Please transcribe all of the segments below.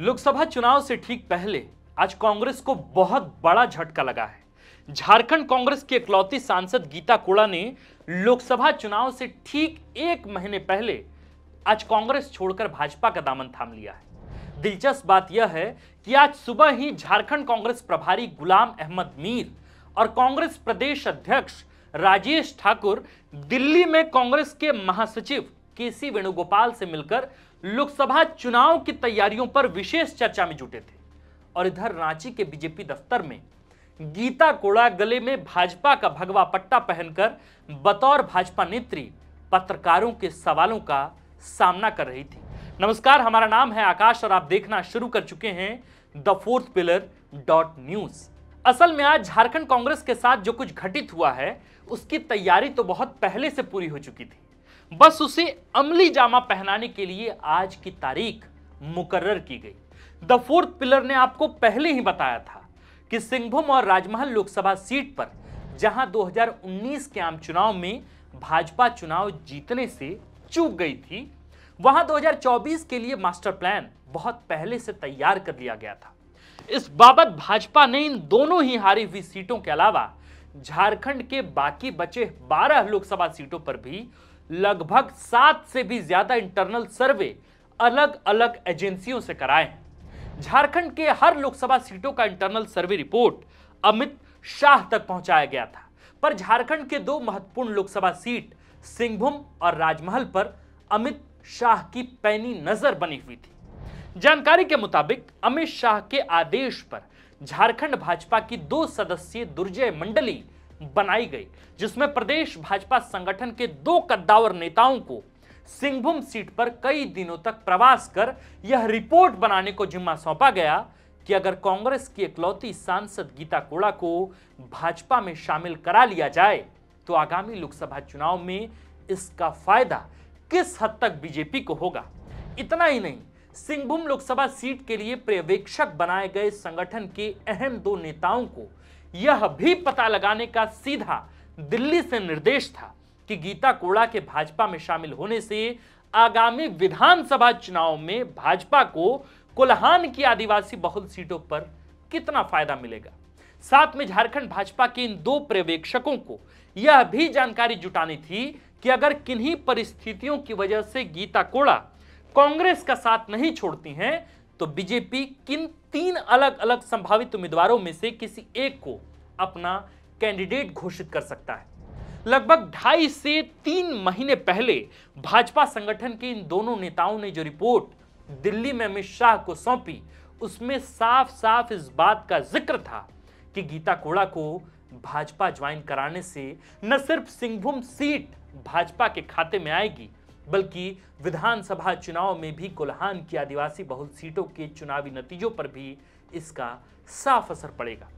लोकसभा चुनाव से ठीक पहले आज कांग्रेस को बहुत बड़ा झटका लगा है झारखंड कांग्रेस की इकलौती सांसद गीता कोड़ा ने लोकसभा चुनाव से ठीक एक महीने पहले आज कांग्रेस छोड़कर भाजपा का दामन थाम लिया है दिलचस्प बात यह है कि आज सुबह ही झारखंड कांग्रेस प्रभारी गुलाम अहमद मीर और कांग्रेस प्रदेश अध्यक्ष राजेश ठाकुर दिल्ली में कांग्रेस के महासचिव के सी वेणुगोपाल से मिलकर लोकसभा चुनाव की तैयारियों पर विशेष चर्चा में जुटे थे और इधर रांची के बीजेपी दफ्तर में गीता कोड़ा गले में भाजपा का भगवा पट्टा पहनकर बतौर भाजपा नेत्री पत्रकारों के सवालों का सामना कर रही थी नमस्कार हमारा नाम है आकाश और आप देखना शुरू कर चुके हैं the fourth pillar dot news असल में आज झारखंड कांग्रेस के साथ जो कुछ घटित हुआ है उसकी तैयारी तो बहुत पहले से पूरी हो चुकी थी बस उसे अमली जामा पहनाने के लिए आज की तारीख मुकर्र की गई द फोर्थ पिलर ने आपको पहले ही बताया था कि सिंहभूम और राजमहल लोकसभा सीट पर जहां 2019 के आम चुनाव में भाजपा चुनाव जीतने से चूक गई थी वहां 2024 के लिए मास्टर प्लान बहुत पहले से तैयार कर लिया गया था इस बाबत भाजपा ने इन दोनों ही हारी हुई सीटों के अलावा झारखंड के बाकी बचे 12 लोकसभा सीटों पर भी लगभग सात से भी ज्यादा इंटरनल सर्वे अलग अलग एजेंसियों से कराए हैं झारखंड के हर लोकसभा सीटों का internal survey report Amit Shah तक पहुंचाया गया था पर झारखंड के दो महत्वपूर्ण लोकसभा सीट सिंहभूम और राजमहल पर अमित शाह की पैनी नजर बनी हुई थी जानकारी के मुताबिक अमित शाह के आदेश पर झारखंड भाजपा की दो सदस्यीय दुर्जय मंडली बनाई गई जिसमें प्रदेश भाजपा संगठन के दो कद्दावर नेताओं को सिंहभूम सीट पर कई दिनों तक प्रवास कर यह रिपोर्ट बनाने को जिम्मा सौंपा गया कि अगर कांग्रेस की इकलौती सांसद गीता कोड़ा को भाजपा में शामिल करा लिया जाए तो आगामी लोकसभा चुनाव में इसका फायदा किस हद तक बीजेपी को होगा इतना ही नहीं सिंहभूम लोकसभा सीट के लिए पर्यवेक्षक बनाए गए संगठन के अहम दो नेताओं को यह भी पता लगाने का सीधा दिल्ली से निर्देश था कि गीता कोड़ा के भाजपा में शामिल होने से आगामी विधानसभा चुनाव में भाजपा को कोल्हान की आदिवासी बहुल सीटों पर कितना फायदा मिलेगा साथ में झारखंड भाजपा के इन दो पर्यवेक्षकों को यह भी जानकारी जुटानी थी कि अगर किन्हीं परिस्थितियों की वजह से गीता कोड़ा कांग्रेस का साथ नहीं छोड़ती हैं तो बीजेपी किन तीन अलग अलग संभावित उम्मीदवारों में से किसी एक को अपना कैंडिडेट घोषित कर सकता है लगभग ढाई से तीन महीने पहले भाजपा संगठन के इन दोनों नेताओं ने जो रिपोर्ट दिल्ली में अमित शाह को सौंपी उसमें साफ साफ इस बात का जिक्र था कि गीता कोड़ा को भाजपा ज्वाइन कराने से न सिर्फ सिंहभूम सीट भाजपा के खाते में आएगी बल्कि विधानसभा चुनाव में भी कोल्हान की आदिवासी बहुल सीटों के चुनावी नतीजों पर भी इसका साफ असर पड़ेगा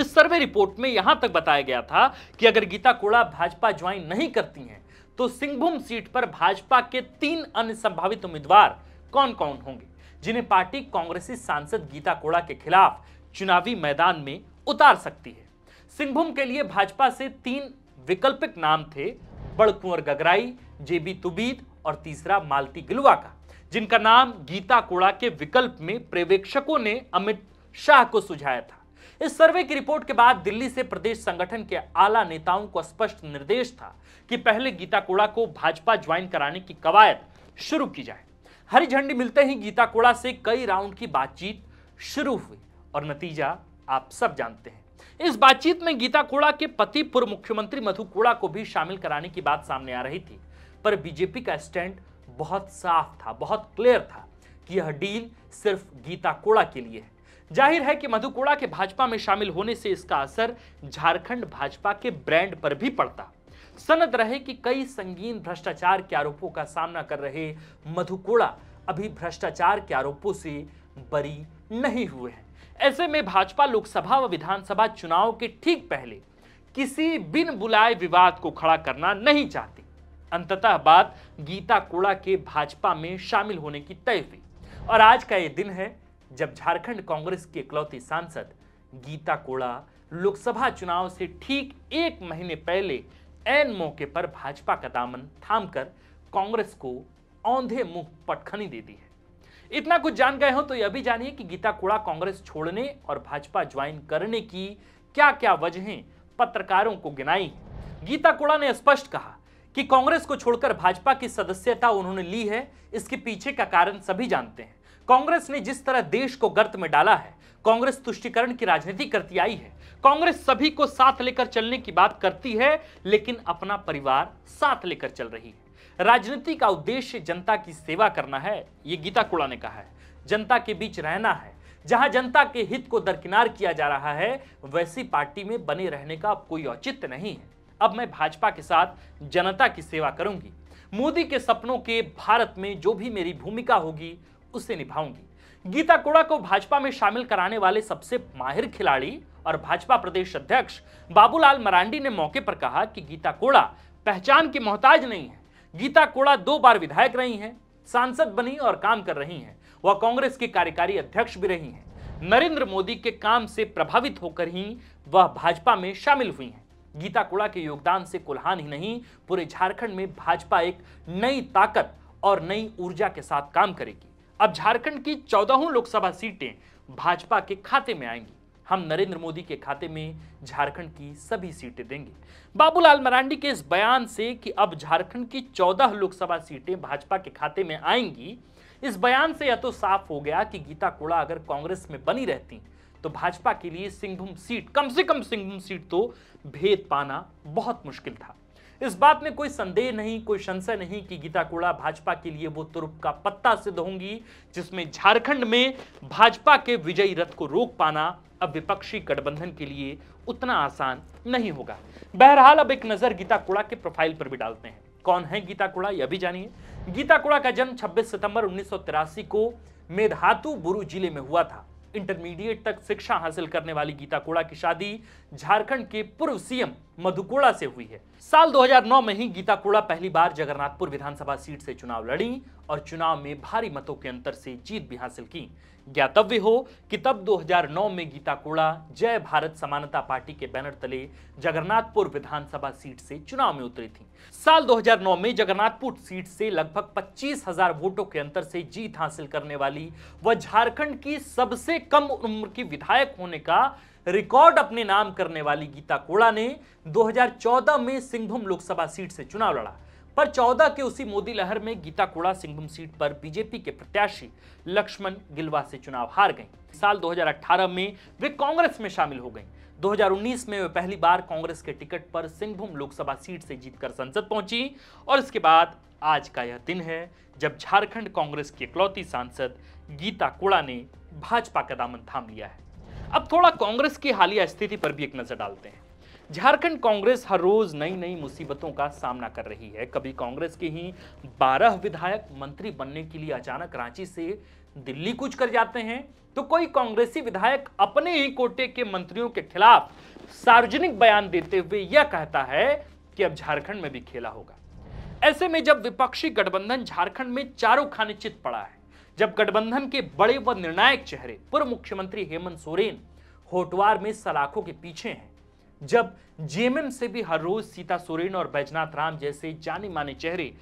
इस सर्वे रिपोर्ट में यहां तक बताया गया था कि अगर गीता कोड़ा भाजपा ज्वाइन नहीं करती हैं तो सिंहभूम सीट पर भाजपा के तीन अन्य संभावित उम्मीदवार कौन कौन होंगे जिन्हें पार्टी कांग्रेसी सांसद गीता कोड़ा के खिलाफ चुनावी मैदान में उतार सकती है सिंहभूम के लिए भाजपा से तीन वैकल्पिक नाम थे बड़कुंवर गगराई जेबी तुबीद और तीसरा मालती गिलुआ का जिनका नाम गीता कोड़ा के विकल्प में पर्यवेक्षकों ने अमित शाह को सुझाया था इस सर्वे की रिपोर्ट के बाद दिल्ली से प्रदेश संगठन के आला नेताओं को स्पष्ट निर्देश था कि पहले गीता कोड़ा को भाजपा ज्वाइन कराने की कवायद शुरू की जाए हरी झंडी मिलते ही गीता कोड़ा से कई राउंड की बातचीत शुरू हुई और नतीजा आप सब जानते हैं इस बातचीत में गीता कोड़ा के पति पूर्व मुख्यमंत्री मधु कोड़ा को भी शामिल कराने की बात सामने आ रही थी पर बीजेपी का स्टैंड बहुत साफ था बहुत क्लियर था कि यह डील सिर्फ गीता कोड़ा के लिए है जाहिर है कि मधु कोड़ा के भाजपा में शामिल होने से इसका असर झारखंड भाजपा के ब्रांड पर भी पड़ता सनद रहे कि कई संगीन भ्रष्टाचार के आरोपों का सामना कर रहे मधु कोड़ा अभी भ्रष्टाचार के आरोपों से बरी नहीं हुए हैं ऐसे में भाजपा लोकसभा व विधानसभा चुनाव के ठीक पहले किसी बिन बुलाए विवाद को खड़ा करना नहीं चाहती अंततः बात गीता कोड़ा के भाजपा में शामिल होने की तय हुई और आज का ये दिन है जब झारखंड कांग्रेस के इकलौती सांसद गीता कोड़ा लोकसभा चुनाव से ठीक एक महीने पहले एन मौके पर भाजपा का दामन थामकर कांग्रेस को औंधे मुंह पटखनी दे दी है इतना कुछ जान गए हो तो यह भी जानिए कि गीता कूड़ा कांग्रेस छोड़ने और भाजपा ज्वाइन करने की क्या क्या वजहें पत्रकारों को गिनाई गीता कूड़ा ने स्पष्ट कहा कि कांग्रेस को छोड़कर भाजपा की सदस्यता उन्होंने ली है इसके पीछे का कारण सभी जानते हैं कांग्रेस ने जिस तरह देश को गर्त में डाला है कांग्रेस तुष्टिकरण की राजनीति करती आई है कांग्रेस सभी को साथ लेकर चलने की बात करती है लेकिन अपना परिवार साथ लेकर चल रही है राजनीति का उद्देश्य जनता की सेवा करना है ये गीता कुड़ा ने कहा है जनता के बीच रहना है जहां जनता के हित को दरकिनार किया जा रहा है वैसी पार्टी में बने रहने का अब कोई औचित्य नहीं है अब मैं भाजपा के साथ जनता की सेवा करूंगी मोदी के सपनों के भारत में जो भी मेरी भूमिका होगी उसे निभाऊंगी गीता कोड़ा को भाजपा में शामिल कराने वाले सबसे माहिर खिलाड़ी और भाजपा प्रदेश अध्यक्ष बाबूलाल मरांडी ने मौके पर कहा कि गीता कोड़ा पहचान के मोहताज नहीं है गीता कोड़ा दो बार विधायक रही हैं सांसद बनी और काम कर रही हैं वह कांग्रेस की कार्यकारी अध्यक्ष भी रही हैं नरेंद्र मोदी के काम से प्रभावित होकर ही वह भाजपा में शामिल हुई हैं गीता कोड़ा के योगदान से कुल्हान ही नहीं पूरे झारखंड में भाजपा एक नई ताकत और नई ऊर्जा के साथ काम करेगी अब झारखंड की चौदहों लोकसभा सीटें भाजपा के खाते में आएंगी हम नरेंद्र मोदी के खाते में झारखंड की सभी सीटें देंगे बाबूलाल मरांडी के इस बयान से कि अब झारखंड की चौदह लोकसभा सीटें भाजपा के खाते में आएंगी इस बयान से यह तो साफ हो गया कि गीता कोड़ा अगर कांग्रेस में बनी रहती तो भाजपा के लिए सिंहभूम सीट कम से कम सिंहभूम सीट तो भेद पाना बहुत मुश्किल था इस बात में कोई संदेह नहीं कोई संशय नहीं कि गीता कोड़ा भाजपा के लिए वो तुर्प का पत्ता सिद्ध होंगी जिसमें झारखंड में भाजपा के विजयी रथ को रोक पाना अब विपक्षी गठबंधन के लिए उतना आसान नहीं होगा बहरहाल अब एक नजर गीता कोड़ा के प्रोफाइल पर भी डालते हैं कौन है गीता कोड़ा यह भी जानिए गीता कोड़ा का जन्म छब्बीस सितंबर उन्नीस को मेधातु बुरु जिले में हुआ था इंटरमीडिएट तक शिक्षा हासिल करने वाली गीता कोड़ा की शादी झारखंड के पूर्व सीएम मधुकोड़ा से हुई है साल 2009 में ही गीता कोड़ा पहली बार जगन्नाथपुर विधानसभा सीट से चुनाव लड़ी और चुनाव में भारी मतों के अंतर से जीत भी हासिल की ज्ञातव्य हो कि तब 2009 में गीता कोड़ा जय भारत समानता पार्टी के बैनर तले जगन्नाथपुर विधानसभा सीट से चुनाव में उतरी थी साल 2009 में जगन्नाथपुर सीट से लगभग पच्चीस हजार वोटों के अंतर से जीत हासिल करने वाली वह झारखंड की सबसे कम उम्र की विधायक होने का रिकॉर्ड अपने नाम करने वाली गीता कोड़ा ने 2014 में सिंहभूम लोकसभा सीट से चुनाव लड़ा पर 14 के उसी मोदी लहर में गीता कोड़ा सिंहभूम सीट पर बीजेपी के प्रत्याशी लक्ष्मण गिलवा से चुनाव हार गईं। साल 2018 में वे कांग्रेस में शामिल हो गईं। 2019 में वे पहली बार कांग्रेस के टिकट पर सिंहभूम लोकसभा सीट से जीतकर संसद पहुंची और इसके बाद आज का यह दिन है जब झारखंड कांग्रेस की इकलौती सांसद गीता कोड़ा ने भाजपा का दामन थाम लिया है अब थोड़ा कांग्रेस की हालिया स्थिति पर भी एक नजर डालते हैं झारखंड कांग्रेस हर रोज नई नई मुसीबतों का सामना कर रही है कभी कांग्रेस के ही 12 विधायक मंत्री बनने के लिए अचानक रांची से दिल्ली कूच कर जाते हैं तो कोई कांग्रेसी विधायक अपने ही कोटे के मंत्रियों के खिलाफ सार्वजनिक बयान देते हुए यह कहता है कि अब झारखंड में भी खेला होगा ऐसे में जब विपक्षी गठबंधन झारखंड में चारों खाने चित पड़ा है जब गठबंधन के बड़े व निर्णायक चेहरे पूर्व मुख्यमंत्री हेमंत सोरेन होटवार में सलाखों के पीछे हैं जब जेएमएम से भी हर रोज सीता सोरेन और बैजनाथ राम जैसे जाने माने चेहरे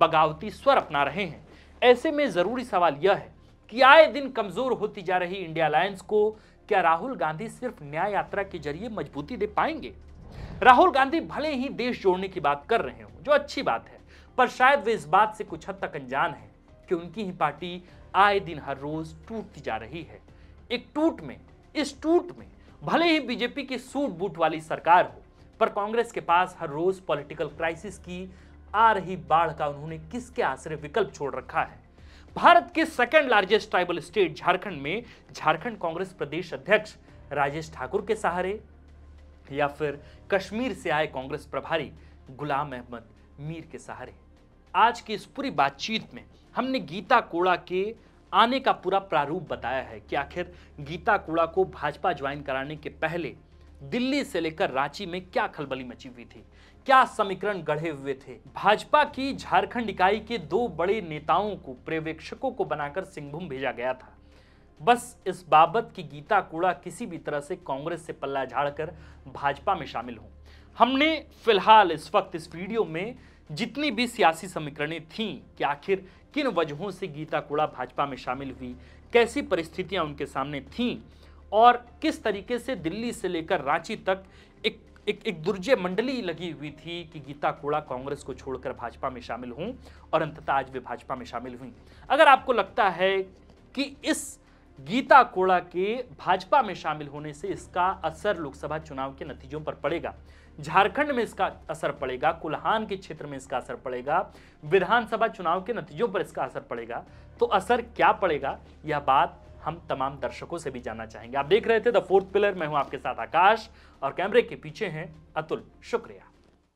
बगावती स्वर अपना रहे हैं ऐसे में जरूरी सवाल यह है कि आए दिन कमजोर होती जा रही इंडिया अलायंस को क्या राहुल गांधी सिर्फ न्याय यात्रा के जरिए मजबूती दे पाएंगे राहुल गांधी भले ही देश जोड़ने की बात कर रहे हो जो अच्छी बात है पर शायद वे इस बात से कुछ हद तक अनजान है कि उनकी ही पार्टी आए दिन हर रोज टूटती जा रही है एक टूट में इस टूट में भले ही बीजेपी की सूट बूट वाली सरकार हो पर कांग्रेस के पास हर रोज पॉलिटिकल क्राइसिस की आ रही बाढ़ का उन्होंने किसके आश्रय विकल्प छोड़ रखा है भारत के second largest tribal state Jharkhand में झारखंड कांग्रेस प्रदेश अध्यक्ष राजेश ठाकुर के सहारे या फिर कश्मीर से आए कांग्रेस प्रभारी गुलाम अहमद मीर के सहारे आज की इस पूरी बातचीत में हमने गीता कोड़ा के आने का पूरा प्रारूप बताया है कि आखिर गीता कोड़ा को भाजपा ज्वाइन कराने के पहले दिल्ली से लेकर रांची में क्या खलबली मची हुई थी क्या समीकरण गढ़े हुए थे भाजपा की झारखंड इकाई के दो बड़े नेताओं को पर्यवेक्षकों को बनाकर सिंहभूम भेजा गया था बस इस बाबत की गीता कूड़ा किसी भी तरह से कांग्रेस से पल्ला झाड़कर भाजपा में शामिल हो हमने फिलहाल इस वक्त इस वीडियो में जितनी भी सियासी समीकरणें थीं कि आखिर किन वजहों से गीता कोड़ा भाजपा में शामिल हुई कैसी परिस्थितियां उनके सामने थीं और किस तरीके से दिल्ली से लेकर रांची तक एक एक एक दुर्जय मंडली लगी हुई थी कि गीता कोड़ा कांग्रेस को छोड़कर भाजपा में शामिल हूं और अंततः आज वे भाजपा में शामिल हुई अगर आपको लगता है कि इस गीता कोड़ा के भाजपा में शामिल होने से इसका असर लोकसभा चुनाव के नतीजों पर पड़ेगा झारखंड में इसका असर पड़ेगा कुल्हान के क्षेत्र में इसका असर पड़ेगा विधानसभा चुनाव के नतीजों पर इसका असर पड़ेगा तो असर क्या पड़ेगा यह बात हम तमाम दर्शकों से भी जानना चाहेंगे आप देख रहे थे द फोर्थ पिलर मैं हूं आपके साथ आकाश और कैमरे के पीछे हैं अतुल शुक्रिया